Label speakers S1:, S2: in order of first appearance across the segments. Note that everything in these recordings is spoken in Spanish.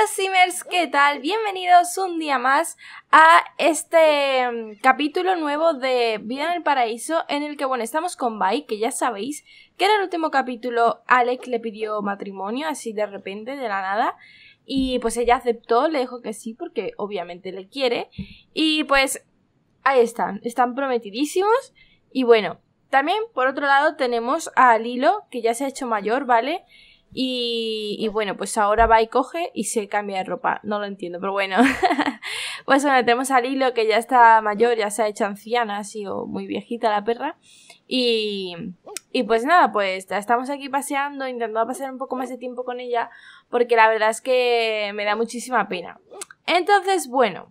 S1: Hola Simmers, ¿qué tal? Bienvenidos un día más a este mm, capítulo nuevo de Vida en el Paraíso en el que, bueno, estamos con Bai, que ya sabéis que en el último capítulo Alex le pidió matrimonio así de repente, de la nada. Y pues ella aceptó, le dijo que sí porque obviamente le quiere. Y pues ahí están, están prometidísimos. Y bueno, también por otro lado tenemos a Lilo, que ya se ha hecho mayor, ¿vale? vale y, bueno, pues ahora va y coge y se cambia de ropa. No lo entiendo, pero bueno. pues bueno, tenemos a Lilo que ya está mayor, ya se ha hecho anciana, ha sido muy viejita la perra. Y, y pues nada, pues estamos aquí paseando, intentando pasar un poco más de tiempo con ella, porque la verdad es que me da muchísima pena. Entonces, bueno,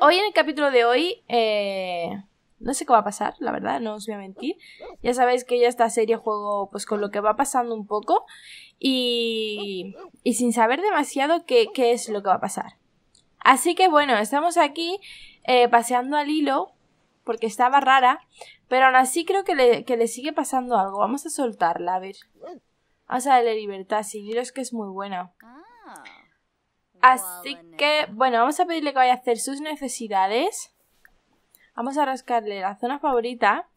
S1: hoy en el capítulo de hoy... Eh no sé qué va a pasar, la verdad, no os voy a mentir. Ya sabéis que ya esta serie juego pues con lo que va pasando un poco y, y sin saber demasiado qué, qué es lo que va a pasar. Así que bueno, estamos aquí eh, paseando al hilo porque estaba rara, pero aún así creo que le, que le sigue pasando algo. Vamos a soltarla, a ver. Vamos a darle libertad, sí, es que es muy buena. Ah. Así que, bueno, vamos a pedirle que vaya a hacer sus necesidades. Vamos a rascarle la zona favorita.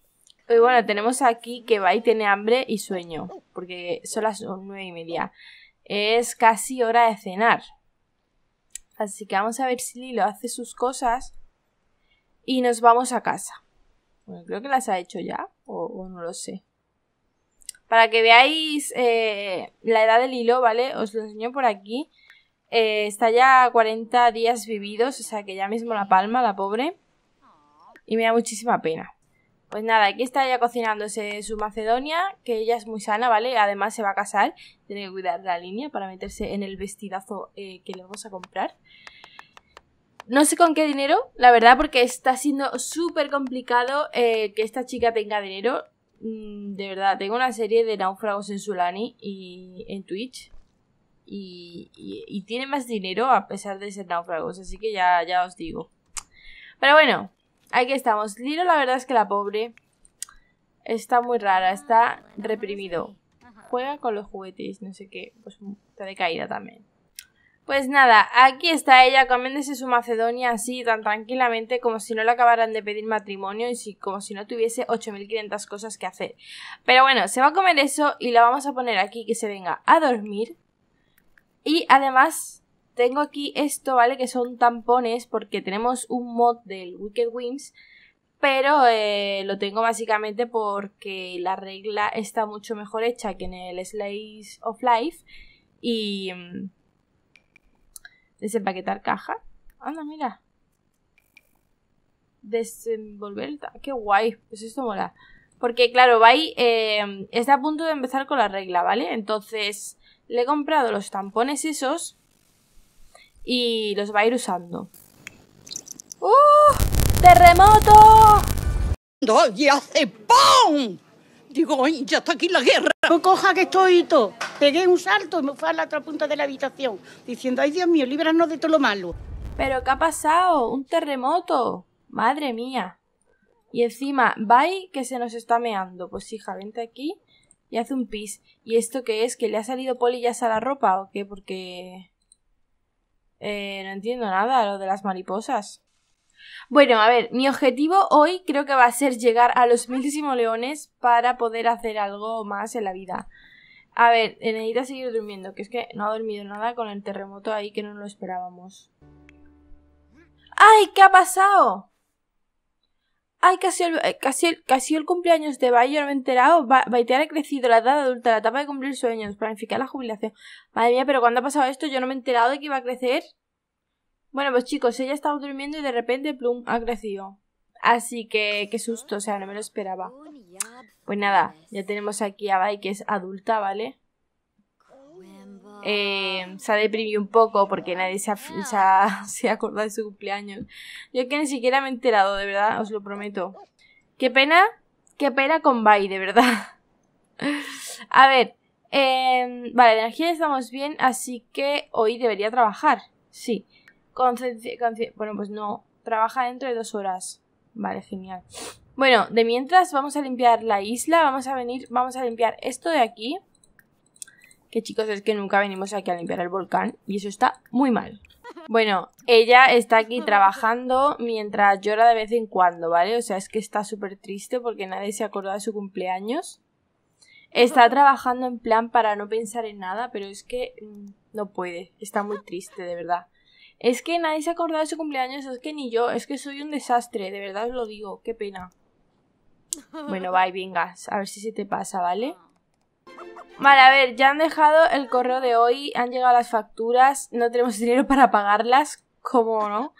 S1: Y bueno, tenemos aquí que va y tiene hambre y sueño, porque son las nueve y media. Es casi hora de cenar. Así que vamos a ver si Lilo hace sus cosas y nos vamos a casa. Bueno, creo que las ha hecho ya, o, no lo sé. Para que veáis eh, la edad de Lilo, ¿vale? Os lo enseño por aquí. Eh, está ya 40 días vividos, o sea que ya mismo la palma, la pobre y me da muchísima pena. Pues nada, aquí está ella cocinándose su Macedonia, que ella es muy sana, ¿vale? Además se va a casar, tiene que cuidar la línea para meterse en el vestidazo eh, que le vamos a comprar. No sé con qué dinero, la verdad, porque está siendo súper complicado eh, que esta chica tenga dinero. Mm, de verdad, tengo una serie de náufragos en Sulani y en Twitch. Y, y, tiene más dinero a pesar de ser náufragos, así que ya, ya os digo. Pero bueno, Aquí estamos. Lilo, la verdad es que la pobre está muy rara, está ah, reprimido. Juega con los juguetes, no sé qué, pues está de caída también. Pues nada, aquí está ella comiéndose su Macedonia así tan tranquilamente como si no le acabaran de pedir matrimonio y como si no tuviese 8500 cosas que hacer. Pero bueno, se va a comer eso y la vamos a poner aquí que se venga a dormir. Y además tengo aquí esto, ¿vale? Que son tampones porque tenemos un mod del Wicked Wings pero eh, lo tengo básicamente porque la regla está mucho mejor hecha que en el Slice of Life y mm, desempaquetar caja. Anda, mira. Desenvolver... ¡Qué guay! Pues esto mola. Porque claro, va eh, está a punto de empezar con la regla, ¿vale? Entonces le he comprado los tampones esos y los va a ir usando. ¡Uh! ¡Terremoto! y hace ¡pum! Digo, ¡ay, ya está aquí la guerra! No coja que estoy Pegué un salto y me fui a la otra punta de la habitación, diciendo, ¡ay, Dios mío, líbranos de todo lo malo! ¿Pero qué ha pasado? ¿Un terremoto? ¡Madre mía! Y encima, ¡bye! que se nos está meando. Pues hija, vente aquí y hace un pis. ¿Y esto qué es? ¿Que le ha salido polillas a la ropa o qué? Porque eh, no entiendo nada lo de las mariposas. Bueno, a ver, mi objetivo hoy creo que va a ser llegar a los mil leones para poder hacer algo más en la vida. A ver, necesita seguir durmiendo, que es que no ha dormido nada con el terremoto ahí que no lo esperábamos. ¡Ay! ¿Qué ha pasado? ay, casi el, eh, casi el, casi el cumpleaños de yo no me he enterado, Vaitear ha crecido, la edad adulta, la etapa de cumplir sueños, planificar la jubilación. Madre mía, pero cuando ha pasado esto yo no me he enterado de que iba a crecer. Bueno, pues chicos, ella estaba durmiendo y de repente, plum, ha crecido. Así que, qué susto, o sea, no me lo esperaba. Pues nada, ya tenemos aquí a Bai, que es adulta, ¿vale? se em, ha deprimido un poco porque nadie se ha, ah. acordado de su cumpleaños. Yo que ni siquiera me he enterado, de verdad, os lo prometo. Qué pena, qué pena con Bai, de verdad. A ver, em, vale, de energía estamos bien, así que hoy debería trabajar. Sí. bueno, pues no. Trabaja dentro de dos horas. Vale, genial. Bueno, de mientras vamos a limpiar la isla, vamos a venir, vamos a limpiar esto de aquí que chicos es que nunca venimos aquí a limpiar el volcán y eso está muy mal. Bueno, ella está aquí trabajando mientras llora de vez en cuando, ¿vale? O sea, es que está súper triste porque nadie se acordó de su cumpleaños. Está trabajando en plan para no pensar en nada, pero es que mm, no puede, está muy triste, de verdad. Es que nadie se acordado de su cumpleaños, es que ni yo, es que soy un desastre, de verdad os lo digo, qué pena. Bueno, bye, vengas a ver si se te pasa, ¿vale? Vale, a ver, ya han dejado el correo de hoy, han llegado las facturas, no tenemos dinero para pagarlas, ¿cómo no?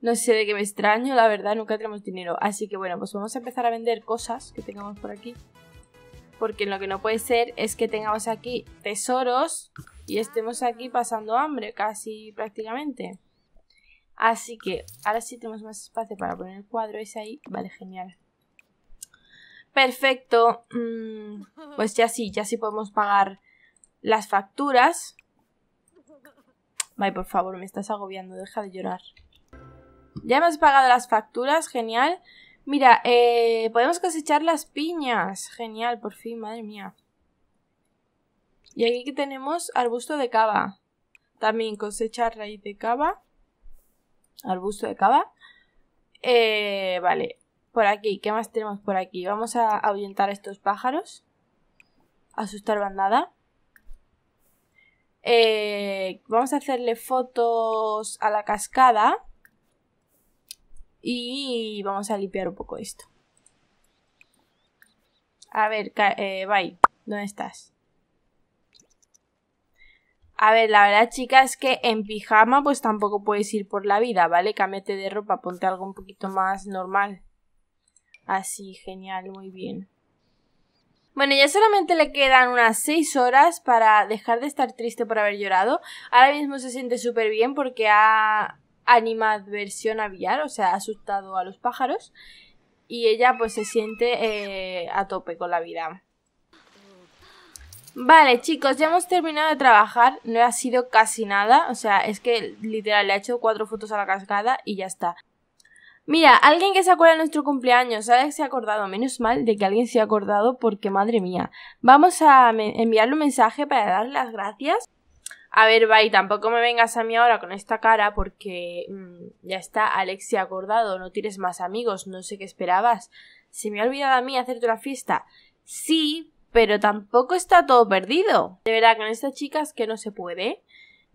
S1: No sé de qué me extraño, la verdad, nunca tenemos dinero. Así que bueno, pues vamos a empezar a vender cosas que tengamos por aquí. Porque lo que no puede ser es que tengamos aquí tesoros y estemos aquí pasando hambre, casi prácticamente. Así que ahora sí tenemos más espacio para poner el cuadro ese ahí. Vale, genial perfecto, mm, pues ya sí, ya sí podemos pagar las facturas. Ay, por favor, me estás agobiando, deja de llorar. Ya hemos pagado las facturas, genial. Mira, eh, podemos cosechar las piñas. Genial, por fin, madre mía. Y aquí que tenemos arbusto de cava. También cosechar raíz de cava. Arbusto de cava. Eh, vale, por aquí, ¿qué más tenemos por aquí? Vamos a ahuyentar a estos pájaros. Asustar bandada. Eh, vamos a hacerle fotos a la cascada. Y vamos a limpiar un poco esto. A ver, eh, bye. ¿Dónde estás? A ver, la verdad, chicas es que en pijama pues tampoco puedes ir por la vida, ¿vale? Cámbiate de ropa, ponte algo un poquito más normal. Así, genial, muy bien. Bueno, ya solamente le quedan unas 6 horas para dejar de estar triste por haber llorado. Ahora mismo se siente súper bien porque ha animadversión aviar, o sea, ha asustado a los pájaros. Y ella pues se siente eh, a tope con la vida. Vale, chicos, ya hemos terminado de trabajar. No ha sido casi nada. O sea, es que literal le ha hecho cuatro fotos a la cascada y ya está. Mira, alguien que se acuerda de nuestro cumpleaños, Alex Se ha acordado, menos mal de que alguien se ha acordado porque madre mía. Vamos a enviarle un mensaje para darle las gracias. A ver, Bye, tampoco me vengas a mí ahora con esta cara porque mm, ya está, Alex se ha acordado, no tienes más amigos, no sé qué esperabas. Se me ha olvidado a mí hacerte una fiesta. Sí, pero tampoco está todo perdido. De verdad, con estas chicas que no se puede.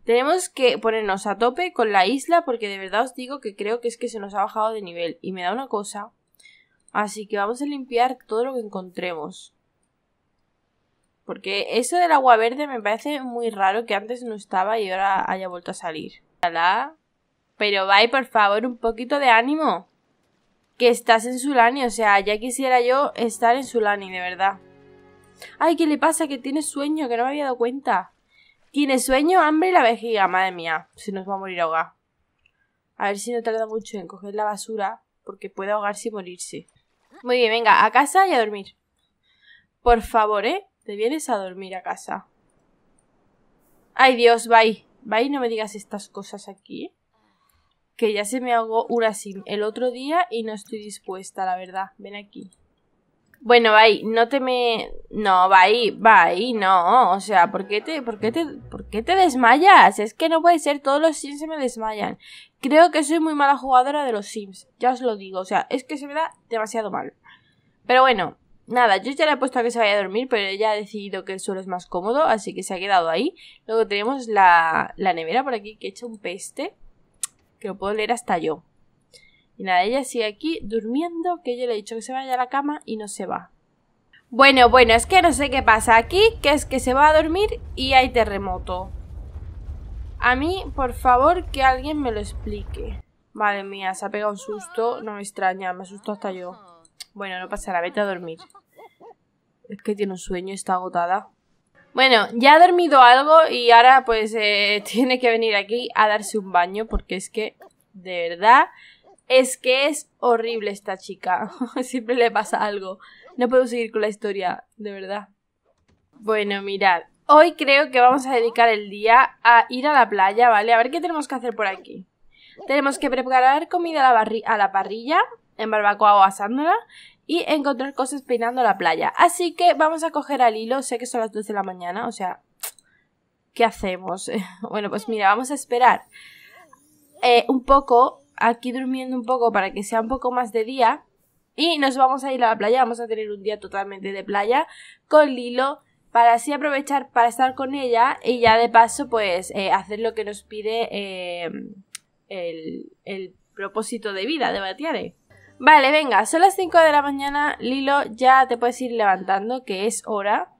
S1: Tenemos que ponernos a tope con la isla porque de verdad os digo que creo que es que se nos ha bajado de nivel y me da una cosa. Así que vamos a limpiar todo lo que encontremos. Porque eso del agua verde me parece muy raro que antes no estaba y ahora haya vuelto a salir. Ojalá. Pero bye, por favor, un poquito de ánimo. Que estás en Sulani, o sea, ya quisiera yo estar en Sulani, de verdad. Ay, ¿qué le pasa? Que tiene sueño, que no me había dado cuenta. Tiene sueño, hambre y la vejiga, madre mía. Se nos va a morir ahogada. A ver si no tarda mucho en coger la basura, porque puede ahogarse y morirse. Muy bien, venga, a casa y a dormir. Por favor, ¿eh? Te vienes a dormir a casa. Ay, Dios, bye. Bye, no me digas estas cosas aquí. ¿eh? Que ya se me ahogó una el otro día y no estoy dispuesta, la verdad. Ven aquí. Bueno, va ahí, no te me... No, va ahí, no. O sea, ¿por qué, te, por, te, ¿por te desmayas? Es que no puede ser, todos los Sims se me desmayan. Creo que soy muy mala jugadora de los Sims, ya os lo digo. O sea, es que se me da demasiado mal. Pero bueno, nada, yo ya le he puesto a que se vaya a dormir, pero ella ha decidido que el suelo es más cómodo, así que se ha quedado ahí. Luego tenemos la, la nevera por aquí que he hecho un peste, que lo puedo leer hasta yo. Y nada, ella sigue aquí durmiendo, que yo le he dicho que se vaya a la cama y no se va. Bueno, bueno, es que no sé qué pasa aquí, que es que se va a dormir y hay terremoto. A mí, por favor, que alguien me lo explique. Madre mía, se ha pegado un susto, no me extraña, me asustó hasta yo. Bueno, no pasa nada, vete a dormir. Es que tiene un sueño, está agotada. Bueno, ya ha dormido algo y ahora pues eh, tiene que venir aquí a darse un baño porque es que, de verdad, es que es horrible esta chica. Siempre le pasa algo. No puedo seguir con la historia, de verdad. Bueno, mirad. Hoy creo que vamos a dedicar el día a ir a la playa, ¿vale? A ver qué tenemos que hacer por aquí. Tenemos que preparar comida a la, parrilla, en barbacoa o asándola, y encontrar cosas peinando la playa. Así que vamos a coger al hilo. Sé que son las 12 de la mañana, o sea, ¿qué hacemos? bueno, pues mira, vamos a esperar eh, un poco aquí durmiendo un poco para que sea un poco más de día. Y nos vamos a ir a la playa, vamos a tener un día totalmente de playa con Lilo para así aprovechar para estar con ella y ya de paso pues eh, hacer lo que nos pide eh, el, el, propósito de vida de Batiare. Vale, venga, son las 5 de la mañana, Lilo, ya te puedes ir levantando, que es hora.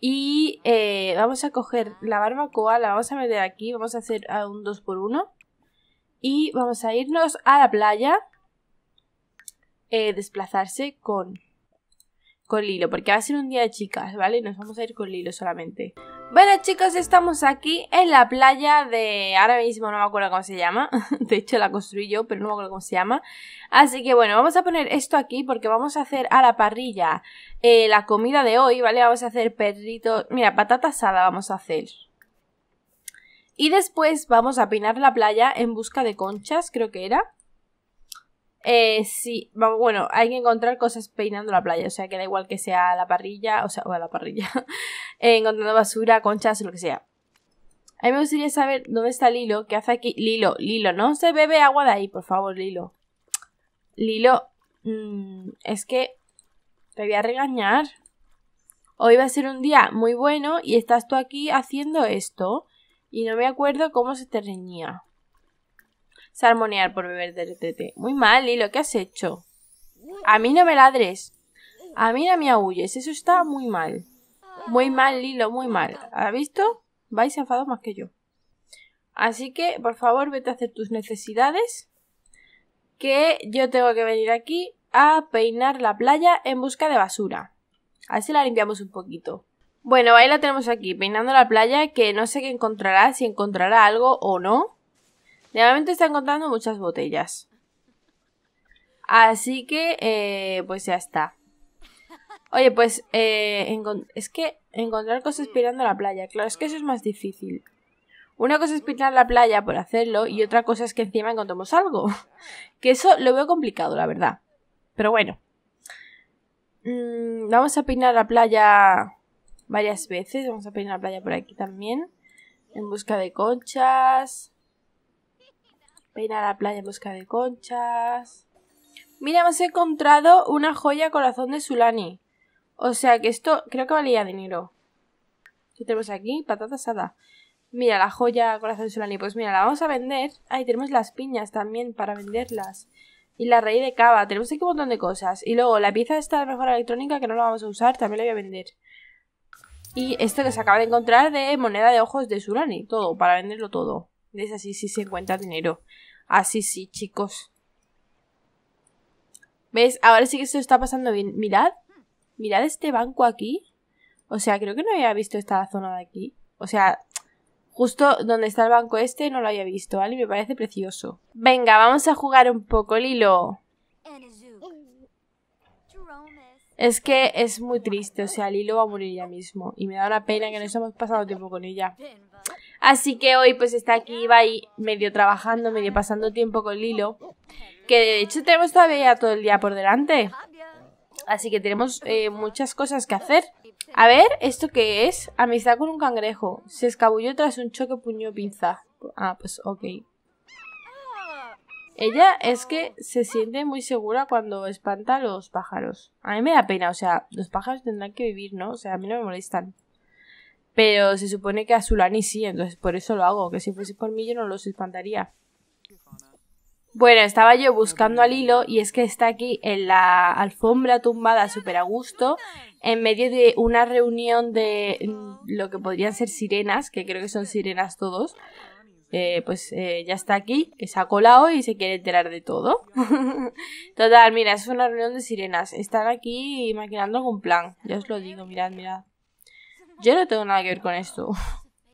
S1: Y eh, vamos a coger la barbacoa, la vamos a meter aquí, vamos a hacer un 2x1. Y vamos a irnos a la playa. Eh, desplazarse con, con Lilo, porque va a ser un día de chicas, ¿vale? Nos vamos a ir con Lilo solamente. Bueno chicos, estamos aquí en la playa de... Ahora mismo no me acuerdo cómo se llama. De hecho la construí yo, pero no me acuerdo cómo se llama. Así que bueno, vamos a poner esto aquí porque vamos a hacer a la parrilla eh, la comida de hoy, ¿vale? Vamos a hacer perrito... Mira, patata asada vamos a hacer. Y después vamos a peinar la playa en busca de conchas, creo que era. Eh, sí, bueno, hay que encontrar cosas peinando la playa, o sea que da igual que sea la parrilla, o sea, o la parrilla, eh, encontrando basura, conchas, lo que sea. A mí me gustaría saber dónde está Lilo, qué hace aquí. Lilo, Lilo, no se bebe agua de ahí, por favor, Lilo. Lilo, mm, es que te voy a regañar. Hoy va a ser un día muy bueno y estás tú aquí haciendo esto. Y no me acuerdo cómo se te reñía. Salmonear por beber del tete. Muy mal, Lilo, ¿qué has hecho? A mí no me ladres. A mí no me aúlles, Eso está muy mal. Muy mal, Lilo, muy mal. ¿Has visto? Vais enfados más que yo. Así que, por favor, vete a hacer tus necesidades. Que yo tengo que venir aquí a peinar la playa en busca de basura. Así la limpiamos un poquito. Bueno, ahí la tenemos aquí, peinando la playa, que no sé qué encontrará, si encontrará algo o no. De momento está encontrando muchas botellas. Así que, eh, pues ya está. Oye, pues eh, es que encontrar cosas peinando la playa, claro, es que eso es más difícil. Una cosa es peinar la playa por hacerlo y otra cosa es que encima encontremos algo. que eso lo veo complicado, la verdad. Pero bueno. Mm, vamos a peinar la playa varias veces. Vamos a peinar la playa por aquí también. En busca de conchas. Peinar la playa en busca de conchas. Mira, hemos encontrado una joya corazón de Sulani. O sea que esto creo que valía dinero. ¿Qué tenemos aquí? Patata asada. Mira, la joya corazón de Sulani. Pues mira, la vamos a vender. Ahí tenemos las piñas también para venderlas. Y la raíz de cava. Tenemos aquí un montón de cosas. Y luego la pieza esta de mejora electrónica que no la vamos a usar, también la voy a vender. Y esto que se acaba de encontrar de moneda de ojos de Surani, todo, para venderlo todo. Es así sí se encuentra dinero. Así sí, chicos. ¿Ves? Ahora sí que se está pasando bien. Mirad. Mirad este banco aquí. O sea, creo que no había visto esta zona de aquí. O sea, justo donde está el banco este no lo había visto, ¿vale? Me parece precioso. Venga, vamos a jugar un poco, Lilo. Es que es muy triste, o sea, Lilo va a morir ya mismo y me da una pena que nos hemos pasado tiempo con ella. Así que hoy pues está aquí va y medio trabajando, medio pasando tiempo con Lilo, que de hecho tenemos todavía todo el día por delante. Así que tenemos eh, muchas cosas que hacer. A ver, ¿esto qué es? Amistad con un cangrejo. Se escabulló tras un choque puño-pinza. Ah, pues ok. Ella es que se siente muy segura cuando espanta a los pájaros. A mí me da pena, o sea, los pájaros tendrán que vivir, ¿no? O sea, a mí no me molestan. Pero se supone que a Zulani sí, entonces por eso lo hago, que si fuese por mí yo no los espantaría. Bueno, estaba yo buscando al hilo y es que está aquí en la alfombra tumbada súper a gusto, en medio de una reunión de mm, lo que podrían ser sirenas, que creo que son sirenas todos, eh, pues eh, ya está aquí, que se ha colado y se quiere enterar de todo. Total, mira, es una reunión de sirenas. Están aquí maquinando algún plan. Ya os lo digo, mirad, mirad. Yo no tengo nada que ver con esto.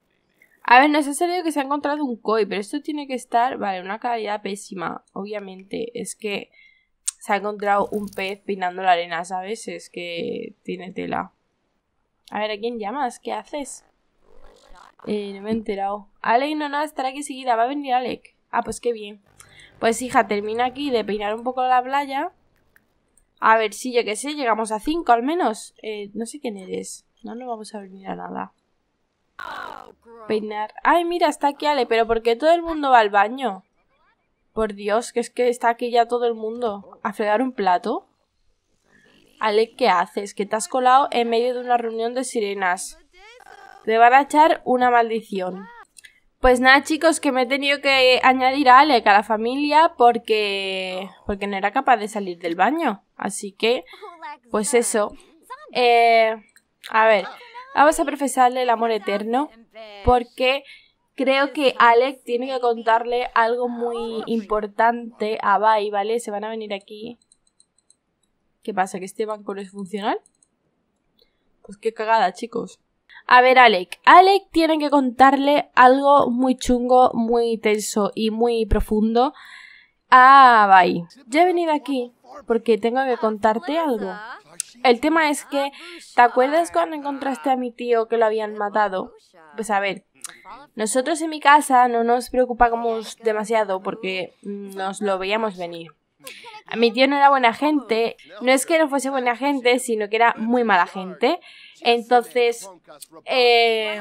S1: A ver, nos ha salido que se ha encontrado un koi, pero esto tiene que estar, vale, una calidad pésima, obviamente. Es que se ha encontrado un pez pinando la arena, ¿sabes? Es que tiene tela. A ver, ¿a quién llamas? ¿Qué haces? Eh, no me he enterado. Ale, no, no, estará aquí seguida. Va a venir Alec. Ah, pues qué bien. Pues hija, termina aquí de peinar un poco la playa. A ver si yo qué sé, llegamos a cinco al menos. Eh, no sé quién eres. No no vamos a venir a nada. Peinar. Ay, mira, está aquí Ale, pero ¿por qué todo el mundo va al baño? Por Dios, que es que está aquí ya todo el mundo. ¿A fregar un plato? Ale, ¿qué haces? Que te has colado en medio de una reunión de sirenas. Le van a echar una maldición. Pues nada, chicos, que me he tenido que añadir a Alec a la familia porque. porque no era capaz de salir del baño. Así que. Pues eso. Eh, a ver, vamos a profesarle el amor eterno. Porque creo que Alec tiene que contarle algo muy importante a Bai, ¿vale? Se van a venir aquí. ¿Qué pasa? ¿Que este banco no es funcional? Pues qué cagada, chicos a ver, Alec. Alec tiene que contarle algo muy chungo, muy tenso y muy profundo Ah, bye. Ya he venido aquí porque tengo que contarte algo. El tema es que, ¿te acuerdas cuando encontraste a mi tío que lo habían matado? Pues a ver, nosotros en mi casa no nos preocupábamos demasiado porque nos lo veíamos venir. A mi tío no era buena gente, no es que no fuese buena gente, sino que era muy mala gente. Entonces, eh,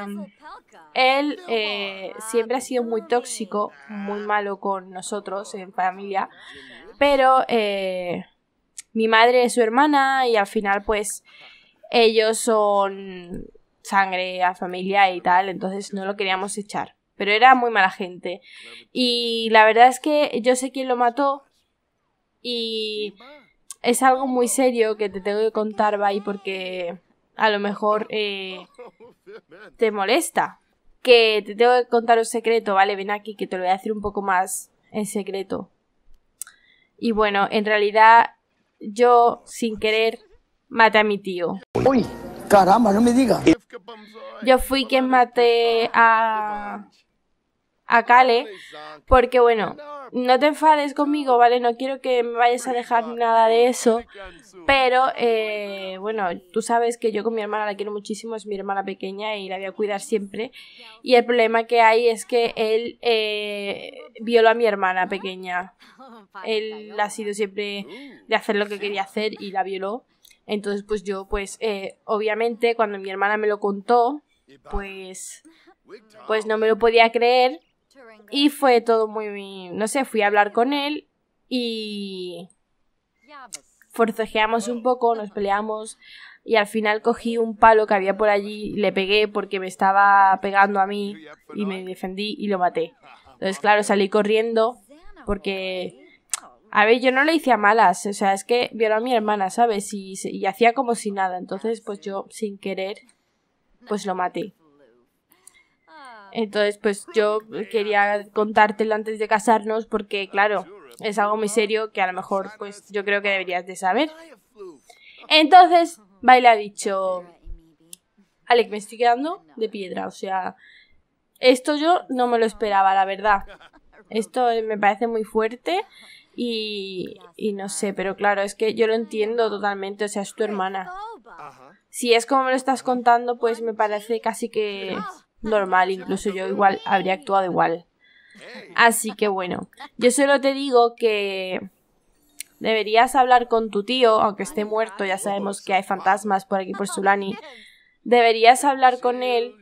S1: él eh, siempre ha sido muy tóxico, muy malo con nosotros en familia, pero eh, mi madre es su hermana y al final pues ellos son sangre a familia y tal, entonces no lo queríamos echar. Pero era muy mala gente. Y la verdad es que yo sé quién lo mató y es algo muy serio que te tengo que contar, Bai, porque a lo mejor eh, te molesta. Que te tengo que contar un secreto, vale, ven aquí que te lo voy a decir un poco más en secreto. Y bueno, en realidad yo sin querer maté a mi tío. Uy, caramba, no me digas. Yo fui quien maté a, a Kale, porque bueno, no te enfades conmigo, ¿vale? No quiero que me vayas a dejar nada de eso, pero eh, bueno, tú sabes que yo con mi hermana la quiero muchísimo, es mi hermana pequeña y la voy a cuidar siempre. Y el problema que hay es que él eh, violó a mi hermana pequeña. Él ha sido siempre uh, de hacer lo que quería hacer y la violó. Entonces, pues yo, pues, eh, obviamente, cuando mi hermana me lo contó, pues, pues no me lo podía creer y fue todo muy, no sé, fui a hablar con él y forcejeamos un poco, nos peleamos y al final cogí un palo que había por allí, le pegué porque me estaba pegando a mí y me defendí y lo maté. Entonces, claro, salí corriendo porque... A ver, yo no le hice a malas, o sea, es que vieron a mi hermana, ¿sabes? y hacía como si nada, entonces pues yo, sin querer, pues lo maté. Entonces, pues yo quería contártelo antes de casarnos porque, claro, es algo muy serio que a lo mejor, pues yo creo que deberías de saber. Entonces, Baila ha dicho, Alec, me estoy quedando de piedra, o sea, esto yo no me lo esperaba, la verdad. Esto me parece muy fuerte y, y no sé, pero claro, es que yo lo entiendo totalmente, o sea, es tu hermana. Si es como me lo estás contando, pues me parece casi que normal, incluso yo igual habría actuado igual. Así que bueno, yo solo te digo que deberías hablar con tu tío, aunque esté muerto, ya sabemos que hay fantasmas por aquí por Sulani. Deberías hablar con él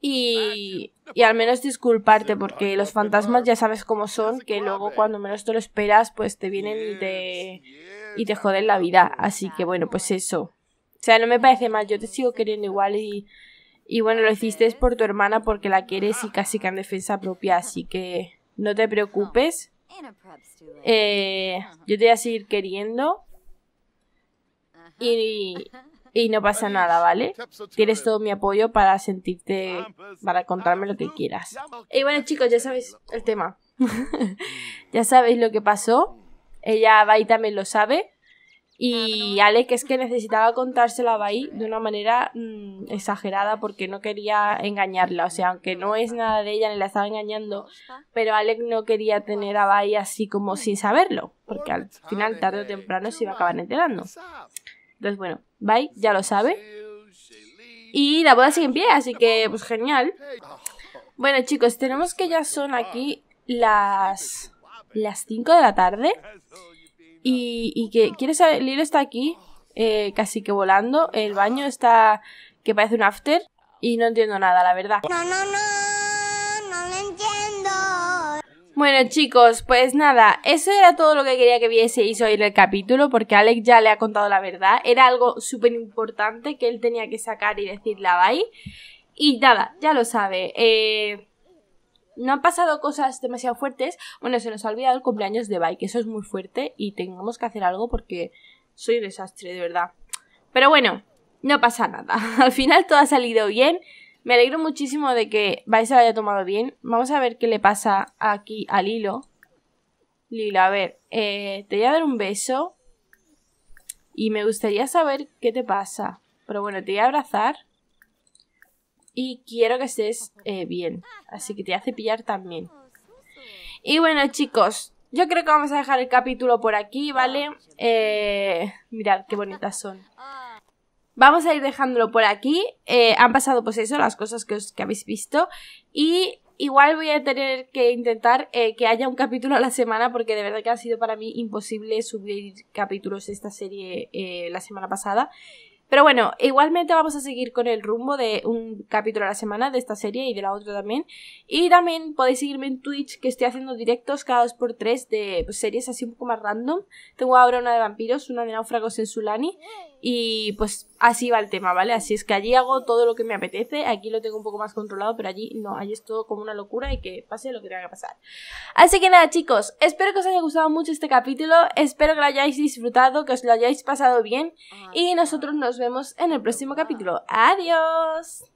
S1: y, y, al menos disculparte, porque los fantasmas ya sabes cómo son, que luego cuando menos te lo esperas, pues te vienen y te, y te joden la vida. Así que bueno, pues eso. O sea, no me parece mal, yo te sigo queriendo igual y y bueno, lo hiciste por tu hermana porque la quieres y casi que en defensa propia, así que no te preocupes. Eh, yo te voy a seguir queriendo. Y, y no pasa nada, ¿vale? Tienes todo mi apoyo para sentirte, para contarme lo que quieras. Y bueno, chicos, ya sabéis el tema. ya sabéis lo que pasó. Ella va y también lo sabe. Y ah. Alec es que necesitaba contárselo a Bai de una manera mm, exagerada porque no quería engañarla. O sea, aunque no es nada de ella ni la estaba engañando, pero Alec no quería tener a Bai así como sin saberlo, porque al final, tarde o temprano, se iba a acabar enterando. Entonces, bueno, Bai ya lo sabe. Y la boda sigue en pie, así que, pues genial. Bueno, chicos, tenemos que ya son aquí las, las 5 de la tarde y, que quiere saber, Lilo está aquí, eh, casi que volando, el baño está que parece un after y no entiendo nada, la verdad. No, no, no, no lo entiendo. Bueno chicos, pues nada, eso era todo lo que quería que vieseis hoy el capítulo porque Alex ya le ha contado la verdad, era algo súper importante que él tenía que sacar y decirle a Bai. Y nada, ya lo sabe. Eh, no han pasado cosas demasiado fuertes. Bueno, se nos ha olvidado el cumpleaños de que eso es muy fuerte y tengamos que hacer algo porque soy un desastre, de verdad. Pero bueno, no pasa nada. Al final todo ha salido bien. Me alegro muchísimo de que Bike se lo haya tomado bien. Vamos a ver qué le pasa aquí a Lilo. Lilo, a ver, eh, te voy a dar un beso. Y me gustaría saber qué te pasa. Pero bueno, te voy a abrazar y quiero que estés eh, bien. Así que te hace pillar también. Y bueno, chicos, yo creo que vamos a dejar el capítulo por aquí, ¿vale? Eh, mirad qué bonitas son. Vamos a ir dejándolo por aquí. Eh, han pasado, pues eso, las cosas que, os, habéis visto. Y igual voy a tener que intentar que haya un capítulo a la semana porque de verdad que ha sido para mí imposible subir capítulos de esta serie la semana pasada. Pero bueno, igualmente vamos a seguir con el rumbo de un capítulo a la semana de esta serie y de la otra también. Y también podéis seguirme en Twitch, que estoy haciendo directos cada dos por tres de pues, series así un poco más random. Tengo ahora una de vampiros, una de náufragos en Sulani y pues así va el tema, ¿vale? Así es que allí hago todo lo que me apetece, aquí lo tengo un poco más controlado, pero allí no, allí es todo como una locura y que pase lo que tenga que pasar. Así que nada, chicos, espero que os haya gustado mucho este capítulo, espero que lo hayáis disfrutado, que os lo hayáis pasado bien ah, y nosotros nos vemos en el próximo capítulo. Adiós.